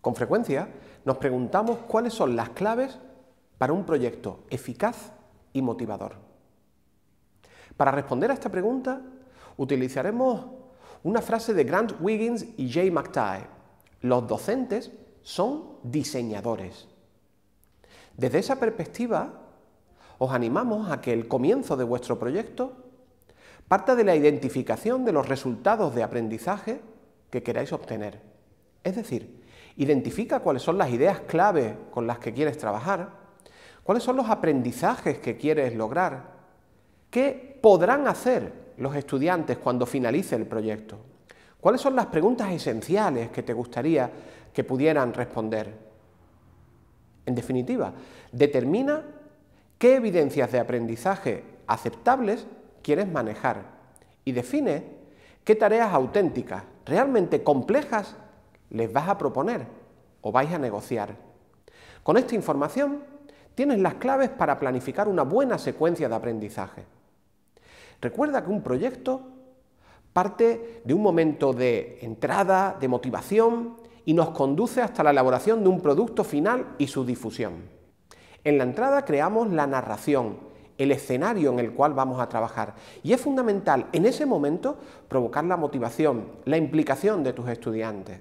Con frecuencia nos preguntamos cuáles son las claves para un proyecto eficaz y motivador. Para responder a esta pregunta utilizaremos una frase de Grant Wiggins y Jay McTighe. Los docentes son diseñadores. Desde esa perspectiva, os animamos a que el comienzo de vuestro proyecto Parta de la identificación de los resultados de aprendizaje que queráis obtener. Es decir, identifica cuáles son las ideas clave con las que quieres trabajar, cuáles son los aprendizajes que quieres lograr, qué podrán hacer los estudiantes cuando finalice el proyecto, cuáles son las preguntas esenciales que te gustaría que pudieran responder. En definitiva, determina qué evidencias de aprendizaje aceptables quieres manejar y define qué tareas auténticas, realmente complejas, les vas a proponer o vais a negociar. Con esta información tienes las claves para planificar una buena secuencia de aprendizaje. Recuerda que un proyecto parte de un momento de entrada, de motivación y nos conduce hasta la elaboración de un producto final y su difusión. En la entrada creamos la narración el escenario en el cual vamos a trabajar. Y es fundamental en ese momento provocar la motivación, la implicación de tus estudiantes.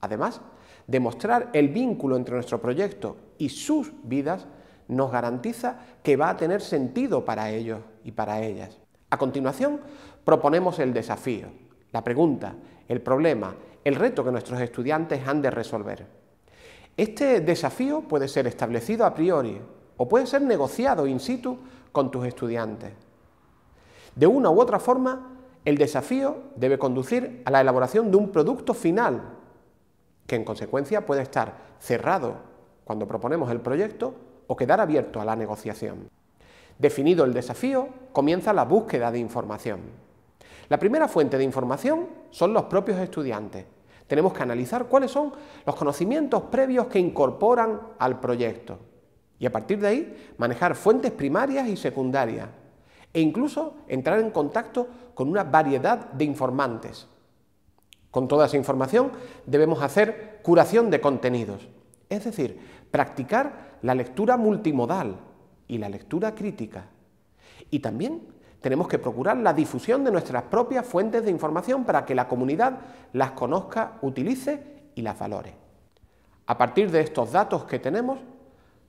Además, demostrar el vínculo entre nuestro proyecto y sus vidas nos garantiza que va a tener sentido para ellos y para ellas. A continuación, proponemos el desafío, la pregunta, el problema, el reto que nuestros estudiantes han de resolver. Este desafío puede ser establecido a priori, o puede ser negociado in situ con tus estudiantes. De una u otra forma, el desafío debe conducir a la elaboración de un producto final, que en consecuencia puede estar cerrado cuando proponemos el proyecto o quedar abierto a la negociación. Definido el desafío, comienza la búsqueda de información. La primera fuente de información son los propios estudiantes. Tenemos que analizar cuáles son los conocimientos previos que incorporan al proyecto. Y a partir de ahí, manejar fuentes primarias y secundarias e incluso entrar en contacto con una variedad de informantes. Con toda esa información debemos hacer curación de contenidos, es decir, practicar la lectura multimodal y la lectura crítica. Y también tenemos que procurar la difusión de nuestras propias fuentes de información para que la comunidad las conozca, utilice y las valore. A partir de estos datos que tenemos,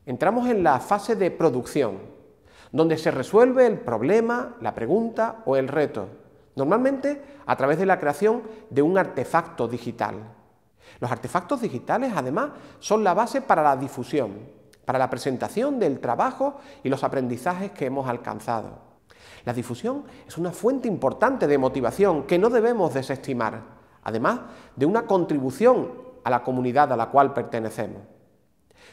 entramos en la fase de producción, donde se resuelve el problema, la pregunta o el reto, normalmente a través de la creación de un artefacto digital. Los artefactos digitales, además, son la base para la difusión, para la presentación del trabajo y los aprendizajes que hemos alcanzado. La difusión es una fuente importante de motivación que no debemos desestimar, además de una contribución a la comunidad a la cual pertenecemos.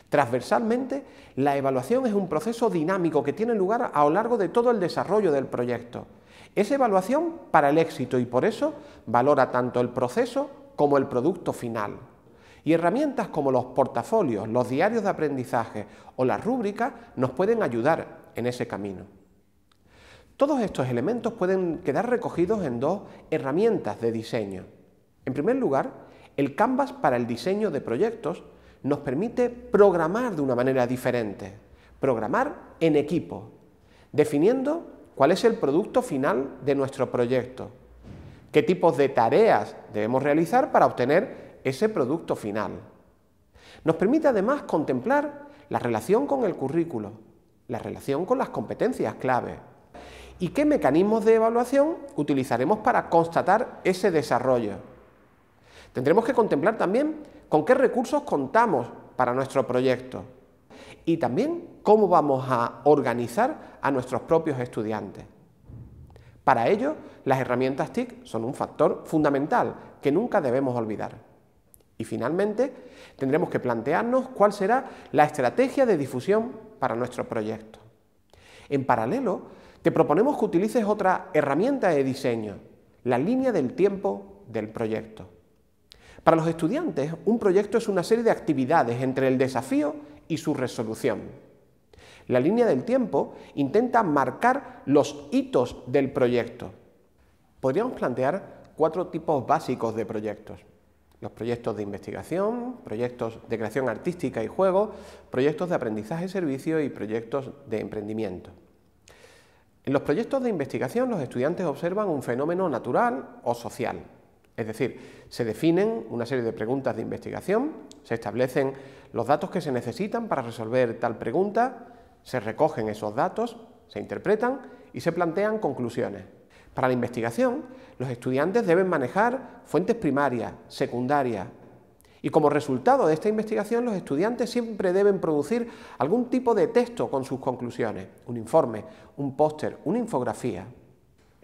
Transversalmente, la evaluación es un proceso dinámico que tiene lugar a lo largo de todo el desarrollo del proyecto. Es evaluación para el éxito y por eso valora tanto el proceso como el producto final. Y herramientas como los portafolios, los diarios de aprendizaje o las rúbricas nos pueden ayudar en ese camino. Todos estos elementos pueden quedar recogidos en dos herramientas de diseño. En primer lugar, el Canvas para el diseño de proyectos nos permite programar de una manera diferente, programar en equipo, definiendo cuál es el producto final de nuestro proyecto, qué tipos de tareas debemos realizar para obtener ese producto final. Nos permite además contemplar la relación con el currículo, la relación con las competencias clave y qué mecanismos de evaluación utilizaremos para constatar ese desarrollo Tendremos que contemplar también con qué recursos contamos para nuestro proyecto y también cómo vamos a organizar a nuestros propios estudiantes. Para ello, las herramientas TIC son un factor fundamental que nunca debemos olvidar. Y finalmente, tendremos que plantearnos cuál será la estrategia de difusión para nuestro proyecto. En paralelo, te proponemos que utilices otra herramienta de diseño, la línea del tiempo del proyecto. Para los estudiantes, un proyecto es una serie de actividades entre el desafío y su resolución. La línea del tiempo intenta marcar los hitos del proyecto. Podríamos plantear cuatro tipos básicos de proyectos. Los proyectos de investigación, proyectos de creación artística y juego, proyectos de aprendizaje y servicio y proyectos de emprendimiento. En los proyectos de investigación los estudiantes observan un fenómeno natural o social. Es decir, se definen una serie de preguntas de investigación, se establecen los datos que se necesitan para resolver tal pregunta, se recogen esos datos, se interpretan y se plantean conclusiones. Para la investigación, los estudiantes deben manejar fuentes primarias, secundarias, y como resultado de esta investigación, los estudiantes siempre deben producir algún tipo de texto con sus conclusiones, un informe, un póster, una infografía.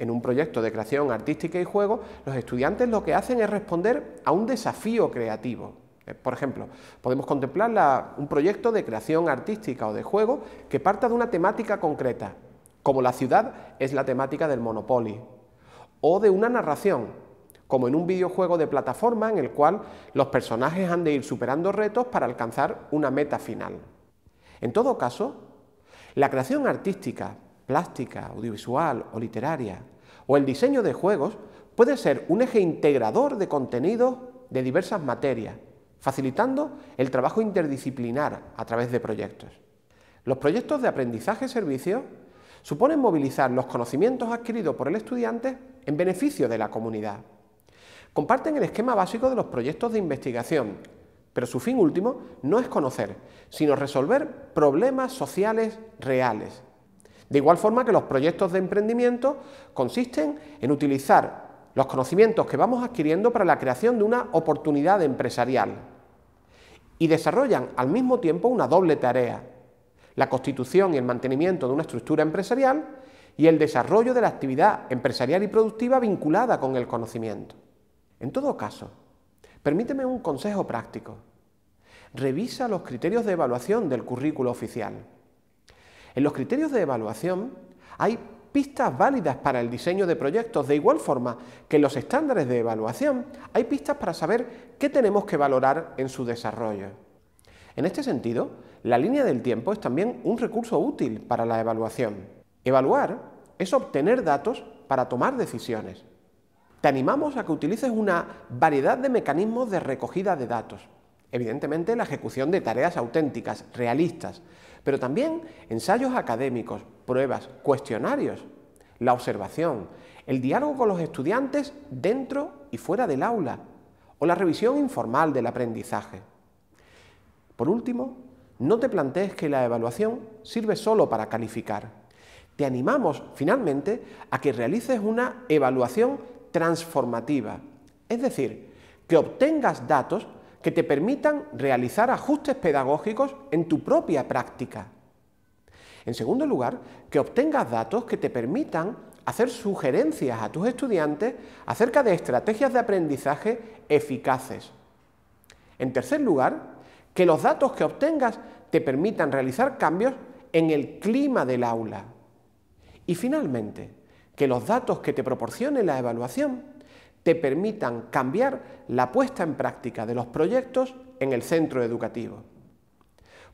En un proyecto de creación artística y juego, los estudiantes lo que hacen es responder a un desafío creativo. Eh, por ejemplo, podemos contemplar un proyecto de creación artística o de juego que parta de una temática concreta, como la ciudad es la temática del Monopoly, o de una narración, como en un videojuego de plataforma en el cual los personajes han de ir superando retos para alcanzar una meta final. En todo caso, la creación artística plástica, audiovisual o literaria, o el diseño de juegos puede ser un eje integrador de contenidos de diversas materias, facilitando el trabajo interdisciplinar a través de proyectos. Los proyectos de aprendizaje-servicio suponen movilizar los conocimientos adquiridos por el estudiante en beneficio de la comunidad. Comparten el esquema básico de los proyectos de investigación, pero su fin último no es conocer, sino resolver problemas sociales reales, de igual forma que los proyectos de emprendimiento consisten en utilizar los conocimientos que vamos adquiriendo para la creación de una oportunidad empresarial y desarrollan al mismo tiempo una doble tarea, la constitución y el mantenimiento de una estructura empresarial y el desarrollo de la actividad empresarial y productiva vinculada con el conocimiento. En todo caso, permíteme un consejo práctico. Revisa los criterios de evaluación del currículo oficial. En los criterios de evaluación hay pistas válidas para el diseño de proyectos, de igual forma que en los estándares de evaluación hay pistas para saber qué tenemos que valorar en su desarrollo. En este sentido, la línea del tiempo es también un recurso útil para la evaluación. Evaluar es obtener datos para tomar decisiones. Te animamos a que utilices una variedad de mecanismos de recogida de datos. Evidentemente, la ejecución de tareas auténticas, realistas, pero también ensayos académicos, pruebas, cuestionarios, la observación, el diálogo con los estudiantes dentro y fuera del aula, o la revisión informal del aprendizaje. Por último, no te plantees que la evaluación sirve solo para calificar. Te animamos, finalmente, a que realices una evaluación transformativa, es decir, que obtengas datos que te permitan realizar ajustes pedagógicos en tu propia práctica. En segundo lugar, que obtengas datos que te permitan hacer sugerencias a tus estudiantes acerca de estrategias de aprendizaje eficaces. En tercer lugar, que los datos que obtengas te permitan realizar cambios en el clima del aula. Y finalmente, que los datos que te proporcione la evaluación te permitan cambiar la puesta en práctica de los proyectos en el centro educativo.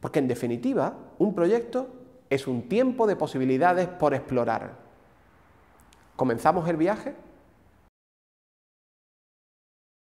Porque en definitiva, un proyecto es un tiempo de posibilidades por explorar. ¿Comenzamos el viaje?